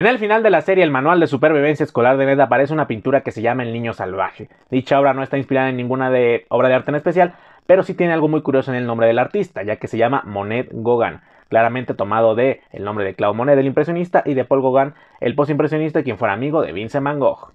En el final de la serie, el manual de supervivencia escolar de Ned aparece una pintura que se llama El Niño Salvaje. Dicha obra no está inspirada en ninguna de obra de arte en especial, pero sí tiene algo muy curioso en el nombre del artista, ya que se llama Monet Gauguin, claramente tomado de el nombre de Claude Monet, el impresionista, y de Paul Gauguin, el postimpresionista, quien fuera amigo de Vincent Van Gogh.